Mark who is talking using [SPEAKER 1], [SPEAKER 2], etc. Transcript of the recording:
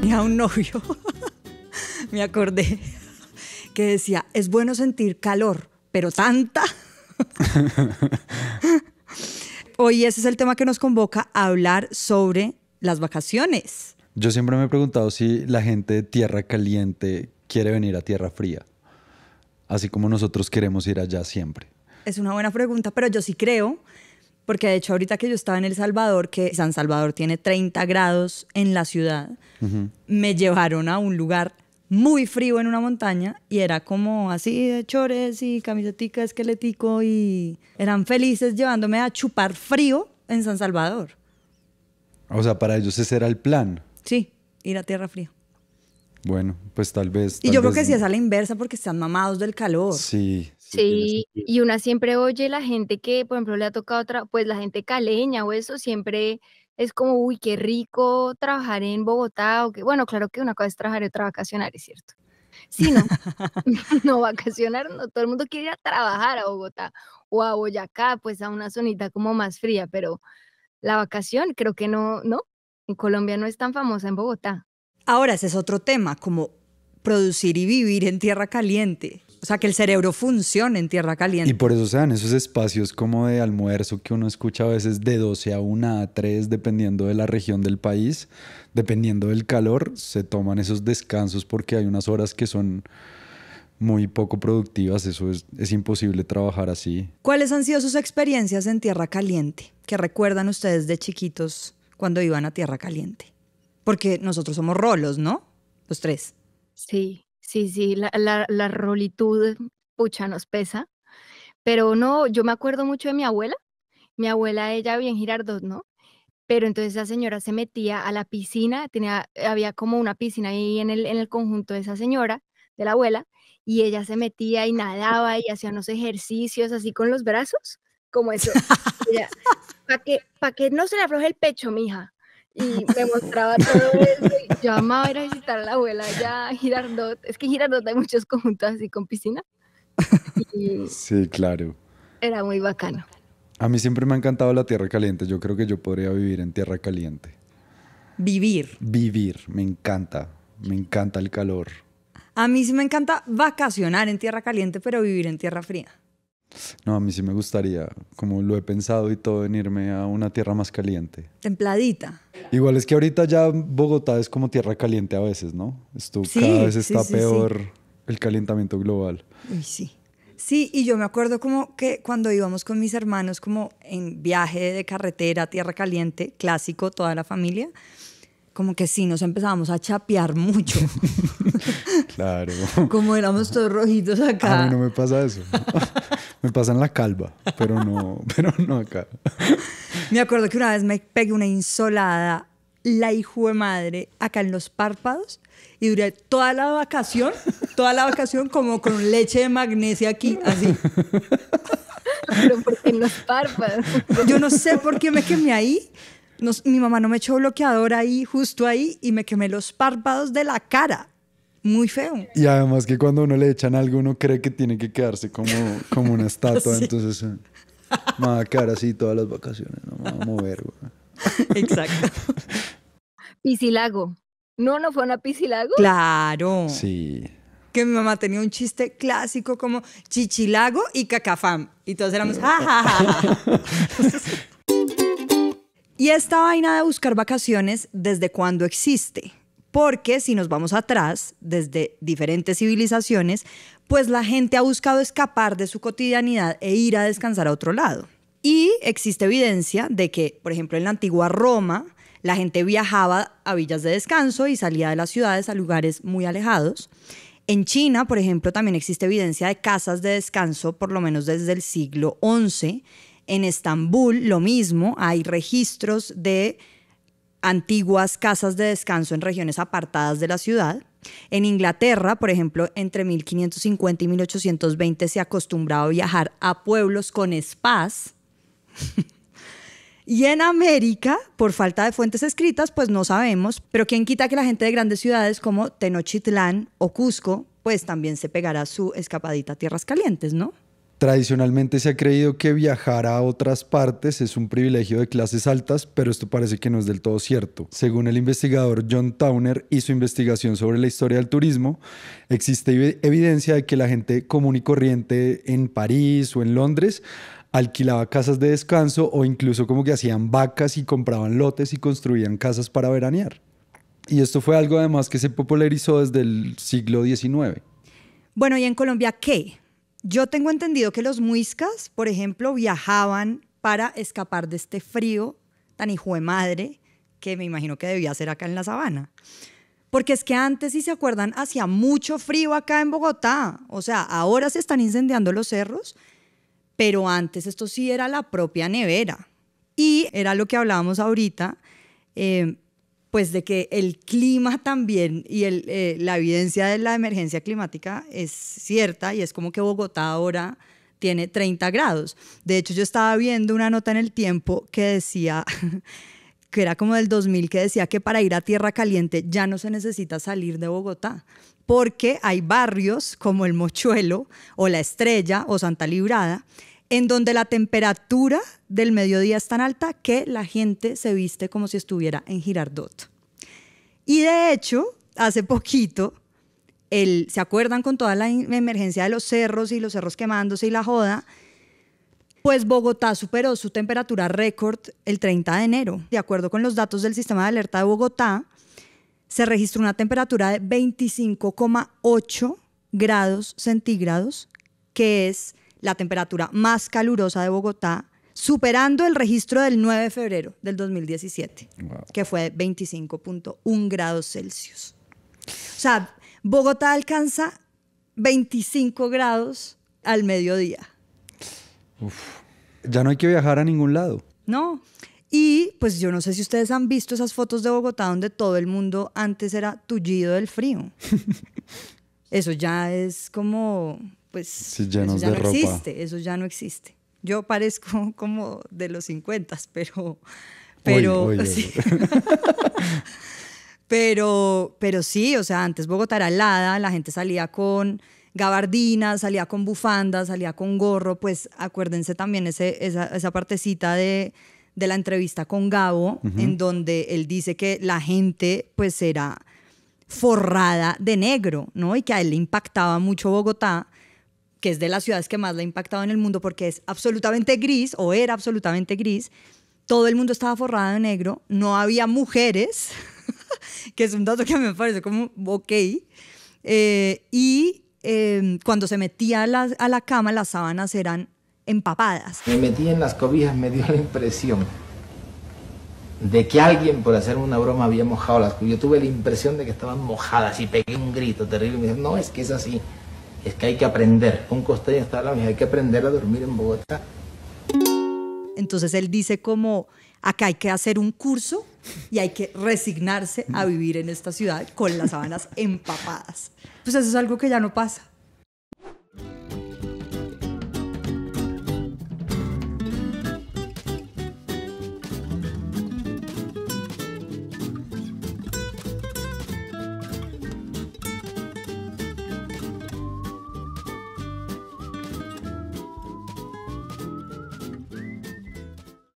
[SPEAKER 1] Tenía un novio, me acordé, que decía, es bueno sentir calor, pero tanta. Hoy ese es el tema que nos convoca a hablar sobre las vacaciones.
[SPEAKER 2] Yo siempre me he preguntado si la gente de tierra caliente quiere venir a tierra fría, así como nosotros queremos ir allá siempre.
[SPEAKER 1] Es una buena pregunta, pero yo sí creo, porque de hecho ahorita que yo estaba en El Salvador, que San Salvador tiene 30 grados en la ciudad, me llevaron a un lugar muy frío en una montaña y era como así de chores y camisetica, esqueletico y eran felices llevándome a chupar frío en San Salvador.
[SPEAKER 2] O sea, para ellos ese era el plan.
[SPEAKER 1] Sí, ir a Tierra Fría.
[SPEAKER 2] Bueno, pues tal vez. y yo creo que sí es
[SPEAKER 3] a la inversa porque están mamados del calor.
[SPEAKER 2] Sí. Sí,
[SPEAKER 3] sí y una siempre oye la gente que, por ejemplo, le ha tocado otra, pues la gente caleña o eso siempre es como, uy, qué rico trabajar en Bogotá, o que, bueno, claro que una cosa es trabajar y otra vacacionar, es cierto. Sí, no, no vacacionar, no, todo el mundo quiere trabajar a Bogotá o a Boyacá, pues a una zonita como más fría, pero la vacación creo que no, no, en Colombia no es tan famosa en Bogotá.
[SPEAKER 1] Ahora, ese es otro tema, como producir y vivir en tierra caliente sea, que el cerebro funcione en tierra caliente. Y
[SPEAKER 2] por eso se dan esos espacios como de almuerzo que uno escucha a veces de 12 a 1 a 3, dependiendo de la región del país, dependiendo del calor, se toman esos descansos porque hay unas horas que son muy poco productivas, eso es, es imposible trabajar así.
[SPEAKER 1] ¿Cuáles han sido sus experiencias en tierra caliente que recuerdan ustedes de chiquitos cuando iban a tierra caliente? Porque nosotros somos rolos, ¿no? Los tres.
[SPEAKER 3] Sí, Sí, sí, la, la, la rolitud, pucha, nos pesa. Pero no, yo me acuerdo mucho de mi abuela. Mi abuela, ella bien Girardot, ¿no? Pero entonces esa señora se metía a la piscina, tenía, había como una piscina ahí en el, en el conjunto de esa señora, de la abuela, y ella se metía y nadaba y hacía unos ejercicios así con los brazos, como eso. Para que, que no se le afloje el pecho, mija y me mostraba todo eso. Y yo amaba ir a visitar a la abuela allá, Girardot. Es que en Girardot hay muchos conjuntos así con piscina.
[SPEAKER 2] sí, claro.
[SPEAKER 3] Era muy bacano.
[SPEAKER 2] A mí siempre me ha encantado la tierra caliente. Yo creo que yo podría vivir en tierra caliente. Vivir. Vivir, me encanta. Me encanta el calor.
[SPEAKER 1] A mí sí me encanta vacacionar en tierra caliente, pero vivir en tierra fría.
[SPEAKER 2] No, a mí sí me gustaría, como lo he pensado y todo, en irme a una tierra más caliente.
[SPEAKER 1] Templadita.
[SPEAKER 2] Igual es que ahorita ya Bogotá es como tierra caliente a veces, ¿no? Esto cada vez está peor el calentamiento global.
[SPEAKER 1] sí. Sí, y yo me acuerdo como que cuando íbamos con mis hermanos como en viaje de carretera, tierra caliente, clásico, toda la familia, como que sí nos empezábamos a chapear mucho.
[SPEAKER 2] claro. como éramos todos rojitos acá. A mí no me pasa eso. Me pasan la calva, pero no, pero no acá. Me acuerdo que una
[SPEAKER 1] vez me pegué una insolada, la hijo de madre, acá en los párpados y duré toda la vacación, toda la vacación como con leche de magnesia aquí, así. Pero qué en los párpados. Yo no sé por qué me quemé ahí. mi mamá no me echó bloqueador ahí, justo ahí, y me quemé los párpados de la cara muy feo.
[SPEAKER 2] Y además que cuando uno le echan algo, uno cree que tiene que quedarse como, una estatua. Entonces, eh, me va a quedar así todas las vacaciones, no me va a mover. Güey. Exacto.
[SPEAKER 3] pisilago ¿No, no fue una pisilago
[SPEAKER 1] Claro. Sí. Que mi mamá tenía un chiste clásico como chichilago y cacafam. Y todos éramos, y esta vaina de buscar vacaciones, ¿desde cuándo existe? Porque si nos vamos atrás, desde diferentes civilizaciones, pues la gente ha buscado escapar de su cotidianidad e ir a descansar a otro lado. Y existe evidencia de que, por ejemplo, en la antigua Roma, la gente viajaba a villas de descanso y salía de las ciudades a lugares muy alejados. En China, por ejemplo, también existe evidencia de casas de descanso, por lo menos desde el siglo XI. En Estambul, lo mismo, hay registros de antiguas casas de descanso en regiones apartadas de la ciudad. En Inglaterra, por ejemplo, entre 1550 y 1820 se acostumbraba a viajar a pueblos con spas. Y en América, por falta de fuentes escritas, pues no sabemos, pero quién quita que la gente de grandes ciudades como Tenochtitlán o Cusco, pues también se pegará su escapadita a tierras calientes, ¿no?
[SPEAKER 2] Tradicionalmente se ha creído que viajar a otras partes es un privilegio de clases altas, pero esto parece que no es del todo cierto. Según el investigador John Towner y su investigación sobre la historia del turismo, existe evidencia de que la gente común y corriente en París o en Londres alquilaba casas de descanso o incluso como que hacían vacas y compraban lotes y construían casas para veranear. Y esto fue algo además que se popularizó desde el siglo XIX.
[SPEAKER 1] Bueno, ¿y en Colombia qué? Yo tengo entendido que los muiscas, por ejemplo, viajaban para escapar de este frío tan hijo de madre que me imagino que debía ser acá en la sabana. Porque es que antes, si se acuerdan, hacía mucho frío acá en Bogotá. O sea, ahora se están incendiando los cerros, pero antes esto sí era la propia nevera. Y era lo que hablábamos ahorita. Eh, pues de que el clima también y eh, la evidencia de la emergencia climática es cierta y es como que Bogotá ahora tiene 30 grados. De hecho, yo estaba viendo una nota en el tiempo que decía, que era como del 2000, que decía que para ir a Tierra Caliente ya no se necesita salir de Bogotá, porque hay barrios como el Mochuelo o La Estrella o Santa Librada en donde la temperatura del mediodía es tan alta que la gente se viste como si estuviera en Girardot. Y de hecho, hace poquito, ¿se acuerdan con toda la emergencia de los cerros y los cerros quemándose y la joda? Pues Bogotá superó su temperatura récord el 30 de enero. De acuerdo con los datos del sistema de alerta de Bogotá, se registró una temperatura de 25,8 grados centígrados, que es la temperatura más calurosa de Bogotá, superando el registro del 9 de febrero del 2017, que fue 25.1 grados Celsius. O sea, Bogotá alcanza 25 grados al mediodía.
[SPEAKER 2] Ya no hay que viajar a ningún lado.
[SPEAKER 1] No. Y pues yo no sé si ustedes han visto esas fotos de Bogotá donde todo el mundo antes era tullido del frío. Eso ya es como pues ya no existe, eso ya no existe. Yo parezco como de los 50, pero pero sí. pero pero sí, o sea, antes Bogotá era helada, la gente salía con gabardinas, salía con bufandas, salía con gorro, pues acuérdense también ese, esa, partecita de la entrevista con Gabo, en donde él dice que la gente pues era forrada de negro, ¿no? Y que a él le impactaba mucho Bogotá que es de las ciudades que más le ha impactado en el mundo porque es absolutamente gris o era absolutamente gris, todo el mundo estaba forrado de negro, no había mujeres, que es un dato que me parece como, ok, eh, y em, cuando se metía a la, a la cama las sábanas eran empapadas.
[SPEAKER 3] Me metí en las cobijas, me dio la impresión de que alguien por hacer una broma había mojado las cobijas. Yo tuve la impresión de que estaban mojadas y pegué un grito terrible. me no, es que es así es que hay que aprender. Un costeño está la vida, hay que aprender a dormir en Bogotá.
[SPEAKER 1] Entonces él dice como, acá hay que hacer un curso y hay que resignarse a vivir en esta ciudad con las sábanas empapadas. Pues eso es algo que ya no pasa.